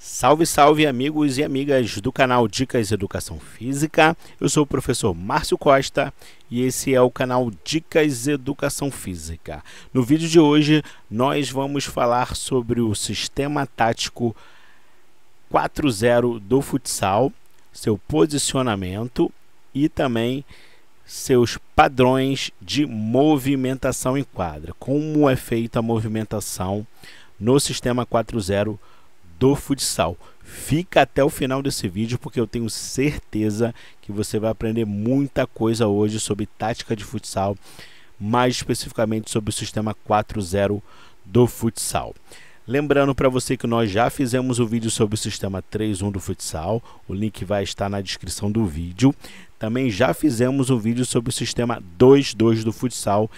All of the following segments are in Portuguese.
Salve, salve amigos e amigas do canal Dicas Educação Física. Eu sou o professor Márcio Costa e esse é o canal Dicas Educação Física. No vídeo de hoje, nós vamos falar sobre o sistema tático 4-0 do futsal, seu posicionamento e também seus padrões de movimentação em quadra. Como é feita a movimentação no sistema 4-0 do do futsal. Fica até o final desse vídeo porque eu tenho certeza que você vai aprender muita coisa hoje sobre tática de futsal, mais especificamente sobre o sistema 4-0 do futsal. Lembrando para você que nós já fizemos o um vídeo sobre o sistema 3-1 do futsal, o link vai estar na descrição do vídeo. Também já fizemos um vídeo sobre o sistema 2-2 do futsal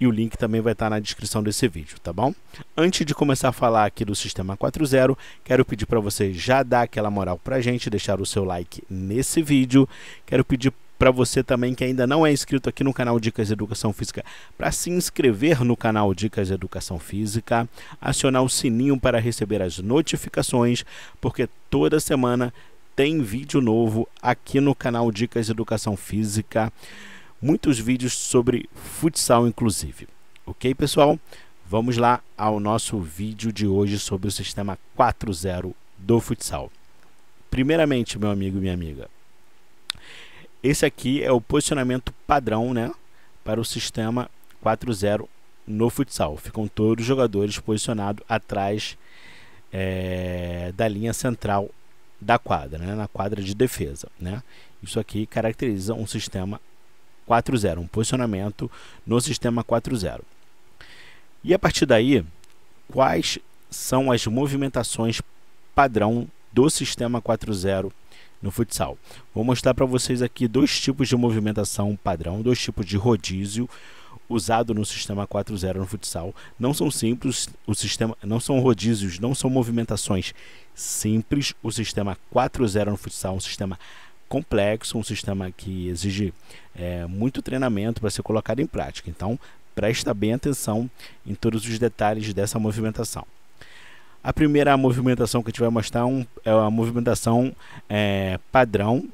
e o link também vai estar na descrição desse vídeo, tá bom? Antes de começar a falar aqui do Sistema 4.0, quero pedir para você já dar aquela moral para a gente, deixar o seu like nesse vídeo. Quero pedir para você também que ainda não é inscrito aqui no canal Dicas Educação Física, para se inscrever no canal Dicas Educação Física, acionar o sininho para receber as notificações, porque toda semana tem vídeo novo aqui no canal Dicas Educação Física muitos vídeos sobre futsal, inclusive. Ok, pessoal? Vamos lá ao nosso vídeo de hoje sobre o sistema 4.0 do futsal. Primeiramente, meu amigo e minha amiga, esse aqui é o posicionamento padrão né, para o sistema 4.0 no futsal. Ficam todos os jogadores posicionados atrás é, da linha central da quadra, né, na quadra de defesa. Né? Isso aqui caracteriza um sistema 4-0, um posicionamento no sistema 4-0. E a partir daí, quais são as movimentações padrão do sistema 4-0 no futsal? Vou mostrar para vocês aqui dois tipos de movimentação padrão, dois tipos de rodízio usado no sistema 4-0 no futsal. Não são simples, o sistema não são rodízios, não são movimentações simples. O sistema 4-0 no futsal é um sistema complexo, um sistema que exige é, muito treinamento para ser colocado em prática. Então, presta bem atenção em todos os detalhes dessa movimentação. A primeira movimentação que a gente vai mostrar é, é a movimentação é, padrão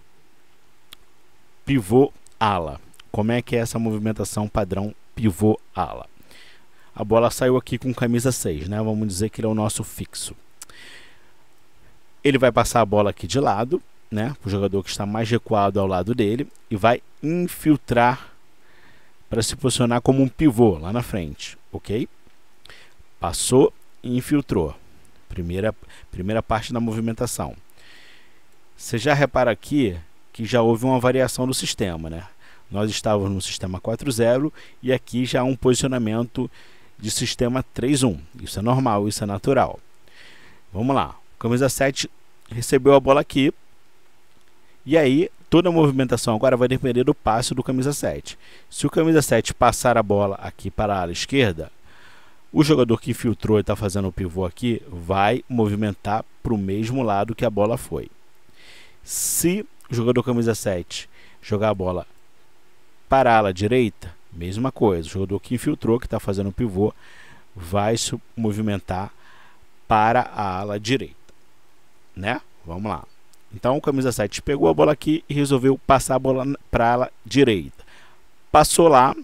pivô ala. Como é que é essa movimentação padrão pivô ala? A bola saiu aqui com camisa 6, né? Vamos dizer que ele é o nosso fixo. Ele vai passar a bola aqui de lado né, o jogador que está mais recuado ao lado dele e vai infiltrar para se posicionar como um pivô lá na frente, ok? Passou e infiltrou. Primeira, primeira parte da movimentação. Você já repara aqui que já houve uma variação do sistema, né? Nós estávamos no sistema 4-0 e aqui já há um posicionamento de sistema 3-1. Isso é normal, isso é natural. Vamos lá. Camisa 7 recebeu a bola aqui, e aí, toda a movimentação agora vai depender do passe do camisa 7. Se o camisa 7 passar a bola aqui para a ala esquerda, o jogador que filtrou e está fazendo o pivô aqui vai movimentar para o mesmo lado que a bola foi. Se o jogador camisa 7 jogar a bola para a ala direita, mesma coisa. O jogador que infiltrou, que está fazendo o pivô, vai se movimentar para a ala direita. Né? Vamos lá. Então o camisa 7 pegou a bola aqui e resolveu passar a bola para a direita. Passou lá,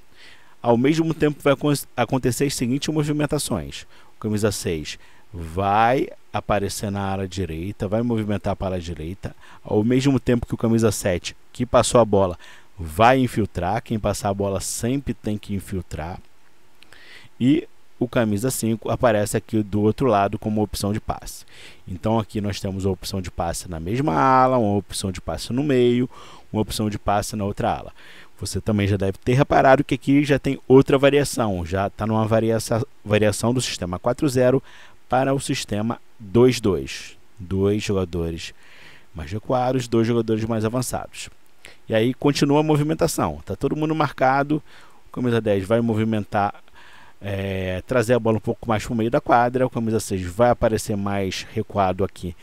ao mesmo tempo vai acontecer as seguintes movimentações. O camisa 6 vai aparecer na ala direita, vai movimentar para a direita, ao mesmo tempo que o camisa 7, que passou a bola, vai infiltrar, quem passar a bola sempre tem que infiltrar. E o camisa 5 aparece aqui do outro lado como opção de passe. Então aqui nós temos a opção de passe na mesma ala, uma opção de passe no meio, uma opção de passe na outra ala. Você também já deve ter reparado que aqui já tem outra variação, já está numa variação, variação do sistema 4-0 para o sistema 2-2. Dois jogadores mais recuados, dois jogadores mais avançados. E aí continua a movimentação. está todo mundo marcado. O camisa 10 vai movimentar é, trazer a bola um pouco mais para o meio da quadra. O camisa 6 vai aparecer mais recuado aqui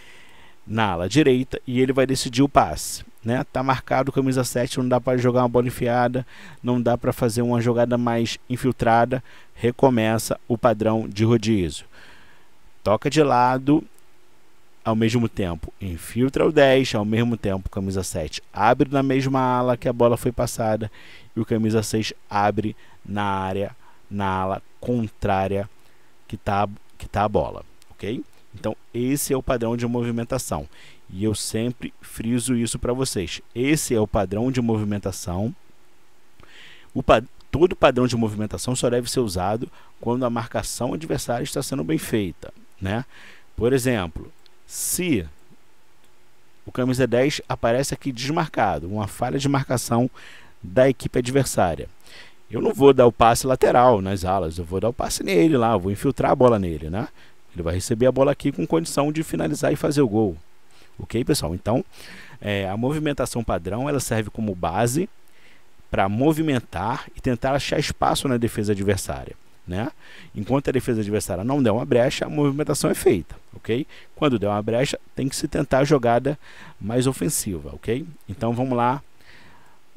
na ala direita e ele vai decidir o passe. Né? Tá marcado o camisa 7, não dá para jogar uma bola enfiada, não dá para fazer uma jogada mais infiltrada. Recomeça o padrão de rodízio. Toca de lado ao mesmo tempo infiltra o 10, ao mesmo tempo camisa 7 abre na mesma ala que a bola foi passada e o camisa 6 abre na área na ala contrária que está que tá a bola, ok? Então esse é o padrão de movimentação e eu sempre friso isso para vocês. Esse é o padrão de movimentação. O pa todo padrão de movimentação só deve ser usado quando a marcação adversária está sendo bem feita, né? Por exemplo, se o camisa 10 aparece aqui desmarcado, uma falha de marcação da equipe adversária eu não vou dar o passe lateral nas alas, eu vou dar o passe nele lá, eu vou infiltrar a bola nele, né? Ele vai receber a bola aqui com condição de finalizar e fazer o gol. Ok, pessoal? Então, é, a movimentação padrão ela serve como base para movimentar e tentar achar espaço na defesa adversária. Né? Enquanto a defesa adversária não der uma brecha, a movimentação é feita, ok? Quando der uma brecha, tem que se tentar a jogada mais ofensiva, ok? Então vamos lá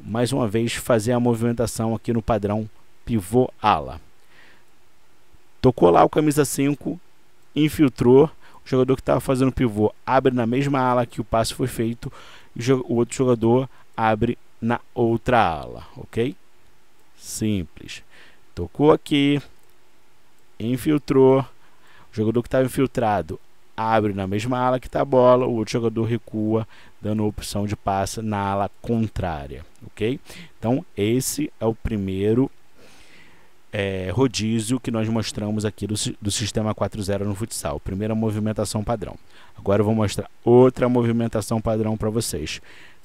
mais uma vez fazer a movimentação aqui no padrão pivô ala. Tocou lá o camisa 5, infiltrou, o jogador que estava fazendo pivô abre na mesma ala que o passe foi feito, e o outro jogador abre na outra ala, ok? Simples. Tocou aqui, infiltrou, o jogador que estava infiltrado abre na mesma ala que está a bola, o outro jogador recua, dando a opção de passe na ala contrária, ok? Então, esse é o primeiro é, rodízio que nós mostramos aqui do, do sistema 4-0 no futsal. Primeira movimentação padrão. Agora eu vou mostrar outra movimentação padrão para vocês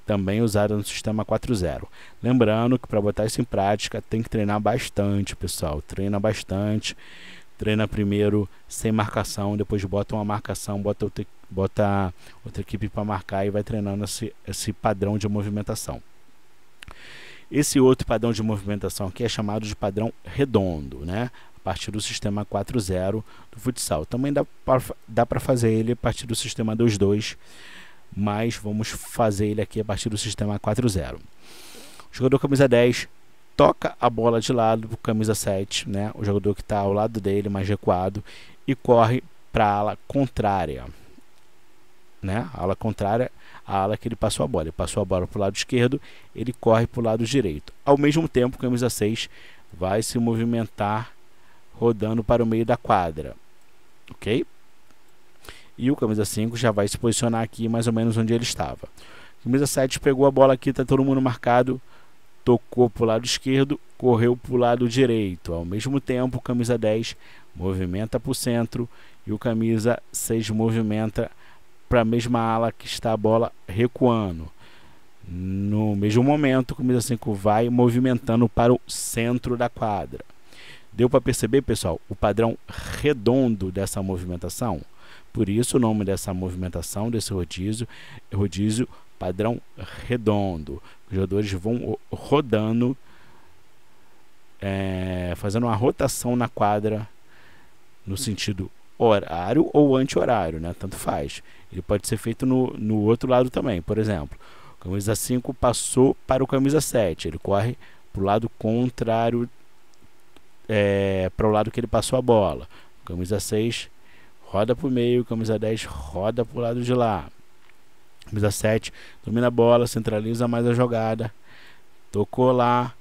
também usada no sistema 4-0. Lembrando que para botar isso em prática tem que treinar bastante, pessoal. Treina bastante, treina primeiro sem marcação, depois bota uma marcação, bota outra, bota outra equipe para marcar e vai treinando esse, esse padrão de movimentação. Esse outro padrão de movimentação aqui é chamado de padrão redondo, né? A partir do sistema 4.0 do futsal. Também dá para fazer ele a partir do sistema 2.2, mas vamos fazer ele aqui a partir do sistema 4.0. Jogador camisa 10 toca a bola de lado para o camisa 7, né? o jogador que está ao lado dele, mais recuado, e corre para a ala contrária. Né? A ala contrária, a ala que ele passou a bola. Ele passou a bola para o lado esquerdo, ele corre para o lado direito. Ao mesmo tempo, o camisa 6 vai se movimentar rodando para o meio da quadra. Ok? E o camisa 5 já vai se posicionar aqui mais ou menos onde ele estava. O camisa 7 pegou a bola aqui, está todo mundo marcado tocou para o lado esquerdo, correu para o lado direito. Ao mesmo tempo, camisa 10 movimenta para o centro e o camisa 6 movimenta para a mesma ala que está a bola recuando. No mesmo momento, o camisa 5 vai movimentando para o centro da quadra. Deu para perceber, pessoal, o padrão redondo dessa movimentação? Por isso, o nome dessa movimentação, desse rodízio, rodízio padrão redondo. Os jogadores vão rodando, é, fazendo uma rotação na quadra no sentido horário ou anti-horário, né? tanto faz. Ele pode ser feito no, no outro lado também, por exemplo. O camisa 5 passou para o camisa 7, ele corre para o lado contrário, é, para o lado que ele passou a bola. O camisa 6 roda para o meio, camisa 10 roda para o lado de lá. Camisa 7, domina a bola, centraliza mais a jogada. Tocou lá,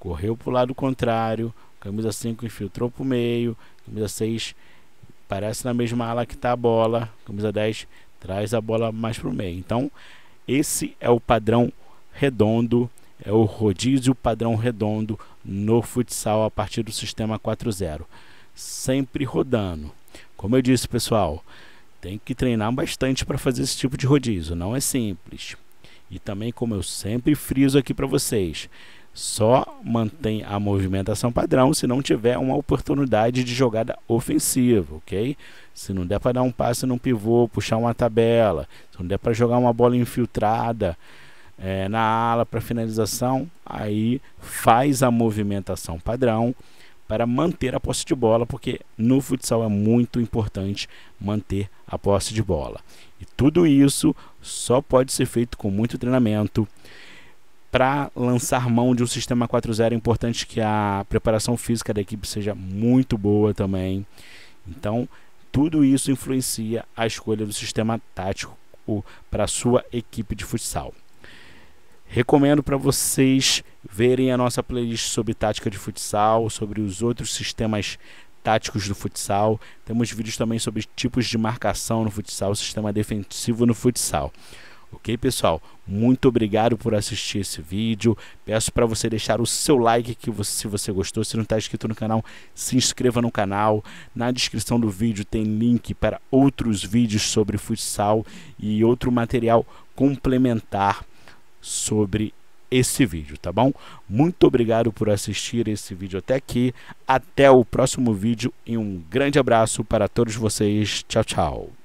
correu pro lado contrário. Camisa 5 infiltrou pro meio. Camisa 6 parece na mesma ala que tá a bola. Camisa 10 traz a bola mais pro meio. Então, esse é o padrão redondo, é o rodízio padrão redondo no futsal a partir do sistema 4-0. Sempre rodando. Como eu disse, pessoal, tem que treinar bastante para fazer esse tipo de rodízio, não é simples. E também, como eu sempre friso aqui para vocês, só mantém a movimentação padrão se não tiver uma oportunidade de jogada ofensiva, ok? Se não der para dar um passe num pivô, puxar uma tabela, se não der para jogar uma bola infiltrada é, na ala para finalização, aí faz a movimentação padrão para manter a posse de bola, porque no futsal é muito importante manter a posse de bola. E tudo isso só pode ser feito com muito treinamento. Para lançar mão de um sistema 4-0, é importante que a preparação física da equipe seja muito boa também. Então, tudo isso influencia a escolha do sistema tático para a sua equipe de futsal. Recomendo para vocês verem a nossa playlist sobre tática de futsal, sobre os outros sistemas táticos do futsal. Temos vídeos também sobre tipos de marcação no futsal, sistema defensivo no futsal. Ok, pessoal? Muito obrigado por assistir esse vídeo. Peço para você deixar o seu like que você, se você gostou. Se não está inscrito no canal, se inscreva no canal. Na descrição do vídeo tem link para outros vídeos sobre futsal e outro material complementar sobre esse vídeo, tá bom? Muito obrigado por assistir esse vídeo até aqui. Até o próximo vídeo e um grande abraço para todos vocês. Tchau, tchau.